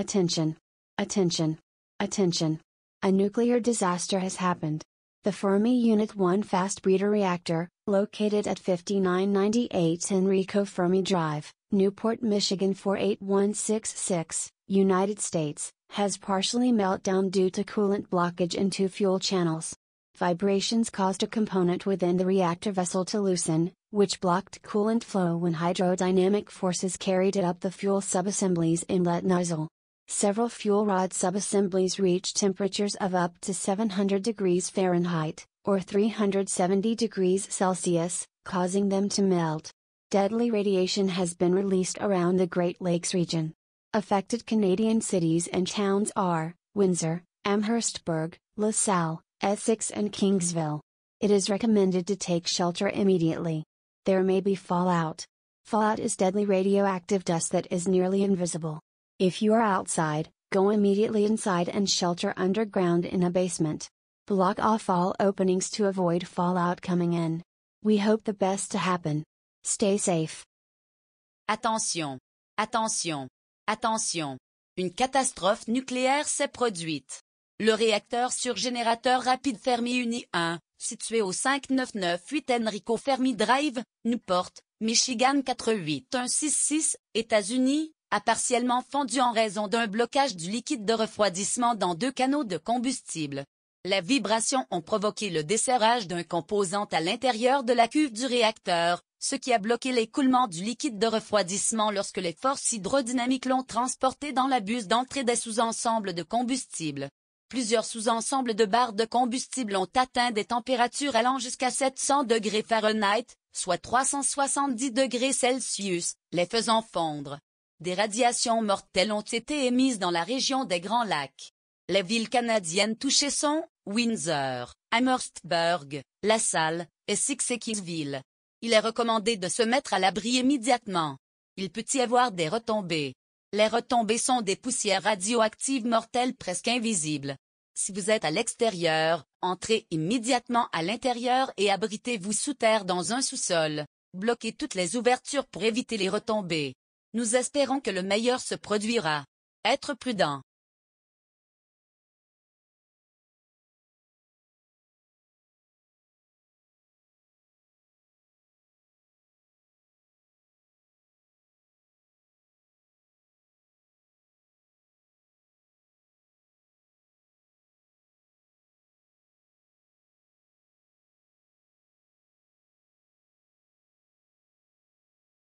Attention! Attention! Attention! A nuclear disaster has happened. The Fermi Unit 1 fast breeder reactor, located at 5998 Enrico Fermi Drive, Newport, Michigan 48166, United States, has partially meltdown due to coolant blockage in two fuel channels. Vibrations caused a component within the reactor vessel to loosen, which blocked coolant flow when hydrodynamic forces carried it up the fuel subassemblies inlet nozzle several fuel rod subassemblies reach temperatures of up to 700 degrees Fahrenheit, or 370 degrees Celsius, causing them to melt. Deadly radiation has been released around the Great Lakes region. Affected Canadian cities and towns are Windsor, Amherstburg, LaSalle, Essex, and Kingsville. It is recommended to take shelter immediately. There may be fallout. Fallout is deadly radioactive dust that is nearly invisible. If you are outside, go immediately inside and shelter underground in a basement. Block off all openings to avoid fallout coming in. We hope the best to happen. Stay safe. Attention. Attention. Attention. Une catastrophe nucléaire s'est produite. Le réacteur sur générateur rapide Fermi Uni 1, situé au 5998 Enrico Fermi Drive, Newport, Michigan 48166, États-Unis, a partiellement fondu en raison d'un blocage du liquide de refroidissement dans deux canaux de combustible. Les vibrations ont provoqué le desserrage d'un composant à l'intérieur de la cuve du réacteur, ce qui a bloqué l'écoulement du liquide de refroidissement lorsque les forces hydrodynamiques l'ont transporté dans la buse d'entrée des sous-ensembles de combustible. Plusieurs sous-ensembles de barres de combustible ont atteint des températures allant jusqu'à 700 degrés Fahrenheit, soit 370 degrés Celsius, les faisant fondre des radiations mortelles ont été émises dans la région des Grands Lacs. Les villes canadiennes touchées sont Windsor, Amherstburg, La Salle et Sixekinsville. Il est recommandé de se mettre à l'abri immédiatement. Il peut y avoir des retombées. Les retombées sont des poussières radioactives mortelles presque invisibles. Si vous êtes à l'extérieur, entrez immédiatement à l'intérieur et abritez-vous sous terre dans un sous-sol. Bloquez toutes les ouvertures pour éviter les retombées. Nous espérons que le meilleur se produira. Être prudent.